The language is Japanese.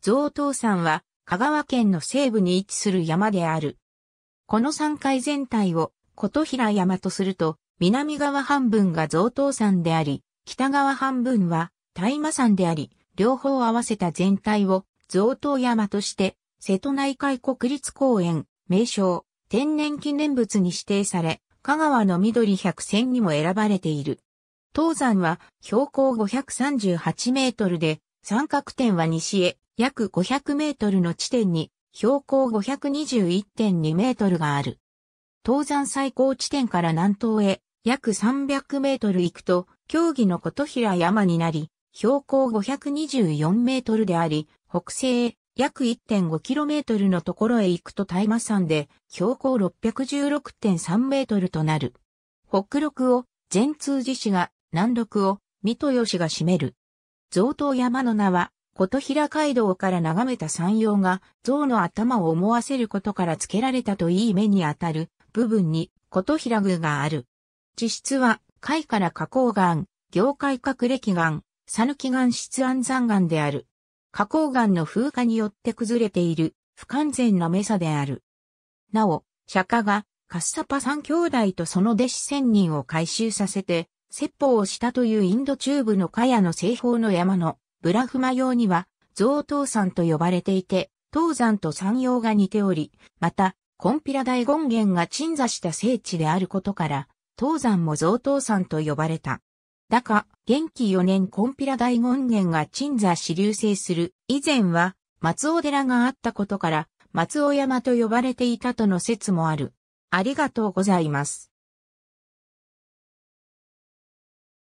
蔵東山は香川県の西部に位置する山である。この山階全体を琴平山とすると、南側半分が蔵東山であり、北側半分は大麻山であり、両方合わせた全体を蔵東山として、瀬戸内海国立公園、名称、天然記念物に指定され、香川の緑百選にも選ばれている。東山は標高538メートルで三角点は西へ約500メートルの地点に標高521.2メートルがある。登山最高地点から南東へ約300メートル行くと、競技の琴平山になり、標高524メートルであり、北西へ約1 5トルのところへ行くと大麻山で標高6 1 6 3ルとなる。北陸を善通寺市が、南陸を水戸吉が占める。象頭山の名は、琴平街道から眺めた山陽が象の頭を思わせることから付けられたといい目にあたる部分に琴平宮がある。地質は、海から花崗岩、業界隠れ岩、讃岐岩質安山岩である。花崗岩の風化によって崩れている不完全なメサである。なお、釈迦がカッサパ三兄弟とその弟子千人を回収させて説法をしたというインド中部のカヤの西方の山のブラフマ用には増東山と呼ばれていて、東山と山陽が似ており、また、コンピラ大権現が鎮座した聖地であることから、東山も増東山と呼ばれた。だが、元気4年コンピラ大権現が鎮座し流星する、以前は、松尾寺があったことから、松尾山と呼ばれていたとの説もある。ありがとうございます。